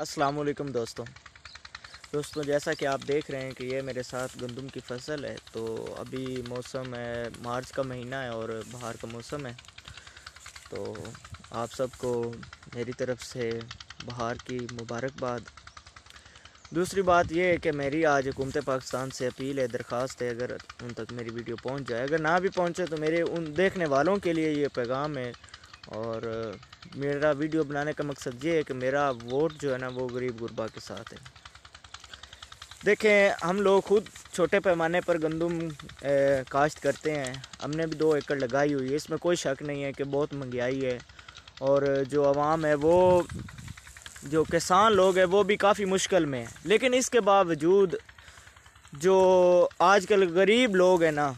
असलकम दोस्तों दोस्तों जैसा कि आप देख रहे हैं कि ये मेरे साथ गंदम की फसल है तो अभी मौसम है मार्च का महीना है और बाहर का मौसम है तो आप सबको मेरी तरफ से बाहर की मुबारकबाद दूसरी बात यह है कि मेरी आज हुकूमत पाकिस्तान से अपील है दरख्वास्त है अगर उन तक मेरी वीडियो पहुंच जाए अगर ना भी पहुंचे तो मेरे उन देखने वालों के लिए ये पैगाम है और मेरा वीडियो बनाने का मकसद ये है कि मेरा वोट जो है ना वो गरीब गुरबा के साथ है देखें हम लोग खुद छोटे पैमाने पर गंदम काश्त करते हैं हमने भी दो एकड़ लगाई हुई है इसमें कोई शक नहीं है कि बहुत महंगाई है और जो आवाम है वो जो किसान लोग हैं वो भी काफ़ी मुश्किल में है लेकिन इसके बावजूद जो आजकल गरीब लोग हैं ना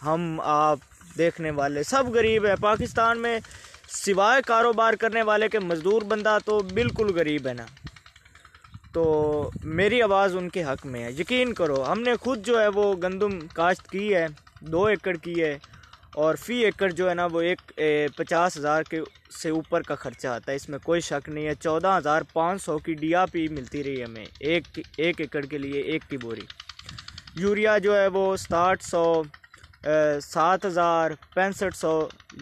हम आप देखने वाले सब गरीब हैं पाकिस्तान में सिवाय कारोबार करने वाले के मज़दूर बंदा तो बिल्कुल गरीब है ना तो मेरी आवाज़ उनके हक़ में है यकीन करो हमने खुद जो है वो गंदम काश्त की है दो एकड़ की है और फ़ी एकड़ जो है ना वो एक ए, पचास हज़ार के से ऊपर का ख़र्चा आता है इसमें कोई शक नहीं है चौदह हज़ार पाँच सौ की डीआरपी मिलती रही हमें एक एक एकड़ के लिए एक की बोरी यूरिया जो है वो साठ सौ सात हज़ार पैंसठ सौ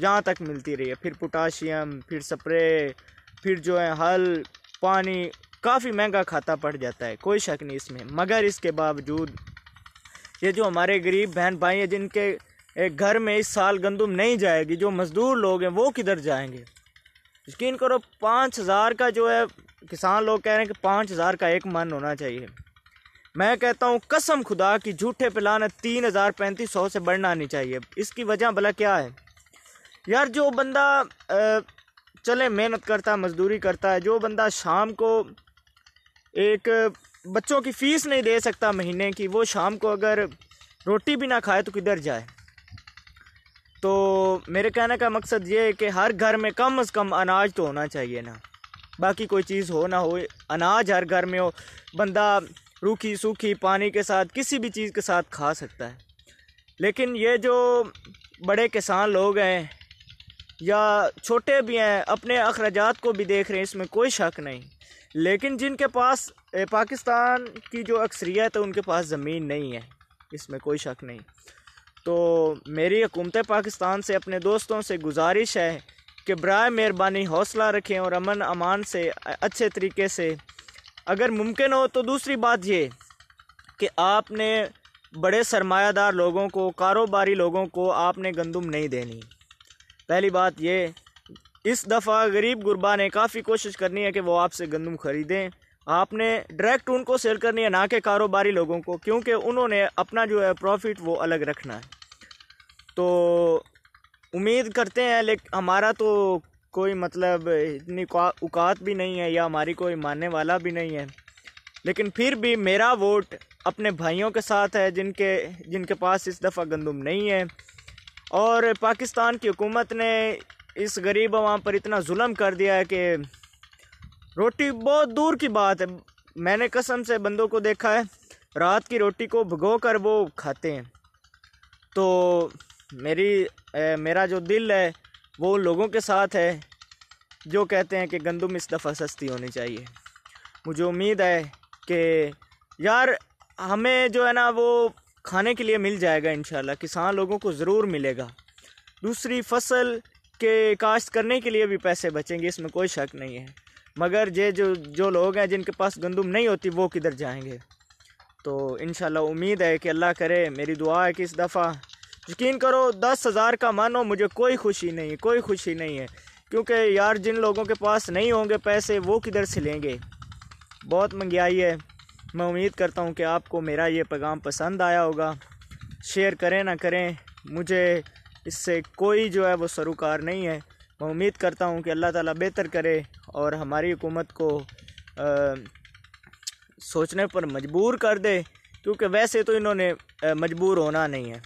यहाँ तक मिलती रही है फिर पोटाशियम फिर स्प्रे फिर जो है हल पानी काफ़ी महंगा खाता पड़ जाता है कोई शक नहीं इसमें मगर इसके बावजूद ये जो हमारे गरीब बहन भाई हैं जिनके घर में इस साल गंदम नहीं जाएगी जो मज़दूर लोग हैं वो किधर जाएंगे यकीन करो पाँच हज़ार का जो है किसान लोग कह रहे हैं कि पाँच हज़ार का एक मन होना चाहिए मैं कहता हूँ कसम खुदा कि झूठे पिलान तीन हज़ार पैंतीस सौ से बढ़ना नहीं चाहिए इसकी वजह भला क्या है यार जो बंदा चले मेहनत करता है मज़दूरी करता है जो बंदा शाम को एक बच्चों की फ़ीस नहीं दे सकता महीने की वो शाम को अगर रोटी भी ना खाए तो किधर जाए तो मेरे कहने का मकसद ये है कि हर घर में कम अज़ कम अनाज तो होना चाहिए ना बाकी कोई चीज़ हो ना हो अनाज हर घर में हो बंदा रूखी सूखी पानी के साथ किसी भी चीज़ के साथ खा सकता है लेकिन ये जो बड़े किसान लोग हैं या छोटे भी हैं अपने अखराज को भी देख रहे हैं इसमें कोई शक नहीं लेकिन जिनके पास पाकिस्तान की जो अक्सरियत है उनके पास ज़मीन नहीं है इसमें कोई शक नहीं तो मेरी हुकूमत पाकिस्तान से अपने दोस्तों से गुजारिश है कि बर मेहरबानी हौसला रखें और अमन अमान से अच्छे तरीके से अगर मुमकिन हो तो दूसरी बात ये कि आपने बड़े सरमायादार लोगों को कारोबारी लोगों को आपने गंदम नहीं देनी पहली बात ये इस दफ़ा गरीब गुरबा ने काफ़ी कोशिश करनी है कि वो आपसे गंदम ख़रीदें आपने डायरेक्ट उनको सेल करनी है ना कि कारोबारी लोगों को क्योंकि उन्होंने अपना जो है प्रॉफिट वो अलग रखना है तो उम्मीद करते हैं लेकिन हमारा तो कोई मतलब इतनी औकात भी नहीं है या हमारी कोई मानने वाला भी नहीं है लेकिन फिर भी मेरा वोट अपने भाइयों के साथ है जिनके जिनके पास इस दफ़ा गंदम नहीं है और पाकिस्तान की हुकूमत ने इस गरीब आवाम पर इतना जुल्म कर दिया है कि रोटी बहुत दूर की बात है मैंने कसम से बंदों को देखा है रात की रोटी को भगो कर वो खाते हैं तो मेरी ए, मेरा जो दिल है वो लोगों के साथ है जो कहते हैं कि गंदम इस दफ़ा सस्ती होनी चाहिए मुझे उम्मीद है कि यार हमें जो है ना वो खाने के लिए मिल जाएगा इन किसान लोगों को ज़रूर मिलेगा दूसरी फसल के काश्त करने के लिए भी पैसे बचेंगे इसमें कोई शक नहीं है मगर ये जो जो लोग हैं जिनके पास गंदम नहीं होती वो किधर जाएंगे तो इन उम्मीद है कि अल्लाह करे मेरी दुआ है कि इस दफ़ा यकीन करो दस हज़ार का मानो मुझे कोई खुशी नहीं कोई खुशी नहीं है क्योंकि यार जिन लोगों के पास नहीं होंगे पैसे वो किधर से लेंगे बहुत महंगाई है मैं उम्मीद करता हूँ कि आपको मेरा ये पैगाम पसंद आया होगा शेयर करें ना करें मुझे इससे कोई जो है वो सरोकार नहीं है मैं उम्मीद करता हूँ कि अल्लाह ताला बेहतर करे और हमारी हुकूमत को आ, सोचने पर मजबूर कर दे क्योंकि वैसे तो इन्होंने मजबूर होना नहीं है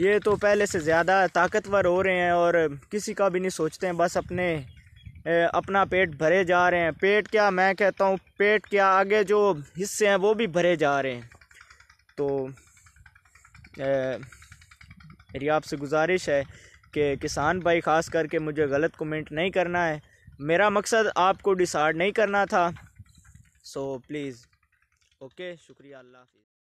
ये तो पहले से ज़्यादा ताकतवर हो रहे हैं और किसी का भी नहीं सोचते हैं बस अपने अपना पेट भरे जा रहे हैं पेट क्या मैं कहता हूँ पेट क्या आगे जो हिस्से हैं वो भी भरे जा रहे हैं तो मेरी आपसे गुजारिश है कि किसान भाई ख़ास करके मुझे गलत कमेंट नहीं करना है मेरा मकसद आपको डिसाइड नहीं करना था सो प्लीज़ ओके शुक्रिया अल्लाह हाफिज़